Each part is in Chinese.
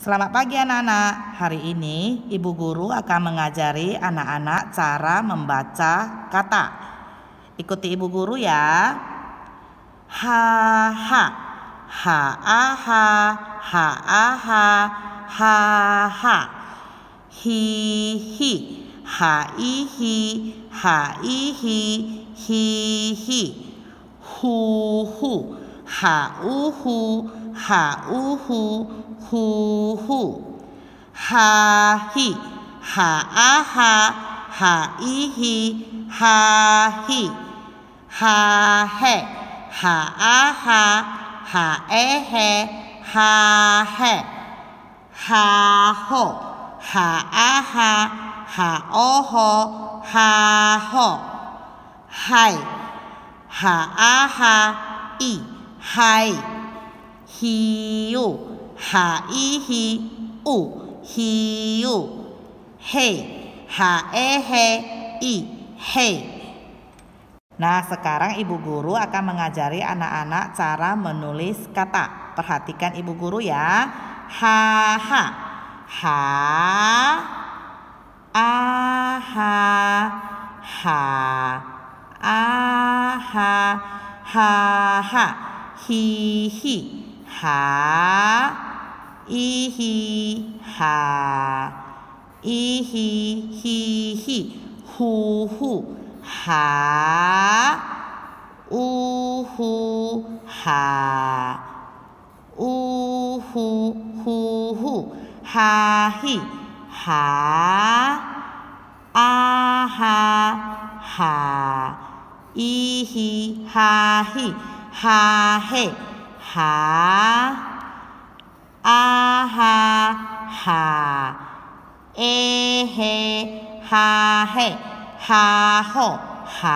Selamat pagi anak-anak. Hari ini ibu guru akan mengajari anak-anak cara membaca kata. Ikuti ibu guru ya. Ha ha ha a ha ha a ha ha ha hi hi ha i hi ha i hi hi hi hu hu ha u hu 哈呜呼呼呼，哈嘿哈啊哈，哈咿嘿哈嘿哈嘿，哈啊哈，哈哎嘿，哈嘿，哈吼，哈啊哈，哈哦吼，哈吼，嗨，哈啊哈，咿嗨。hiu ha i hi u hiu he ha e he i he Nah sekarang ibu guru akan mengajari anak-anak cara menulis kata Perhatikan ibu guru ya Ha ha Ha A ha Ha A ha Ha ha hi hi 哈，咦嘿，哈，咦嘿，嘿嘿，呼呼，哈，呜呼，哈，呜呼呼呼哈嘿，哈，啊哈，哈，咦嘿，哈嘿，哈嘿。哈，啊哈，哈，哎嘿，哈嘿，哈吼，哈，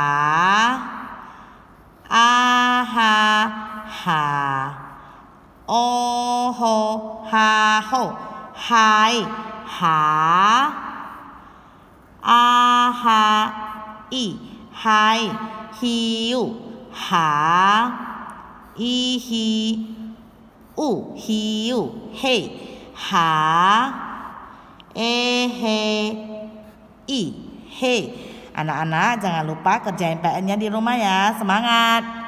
啊哈，哈，哦吼，哈吼，嗨，哈，啊哈，一嗨，嘿哟，哈。i hi u hi u he ha e he i he anak-anak jangan lupa kerjain PN-nya di rumah ya semangat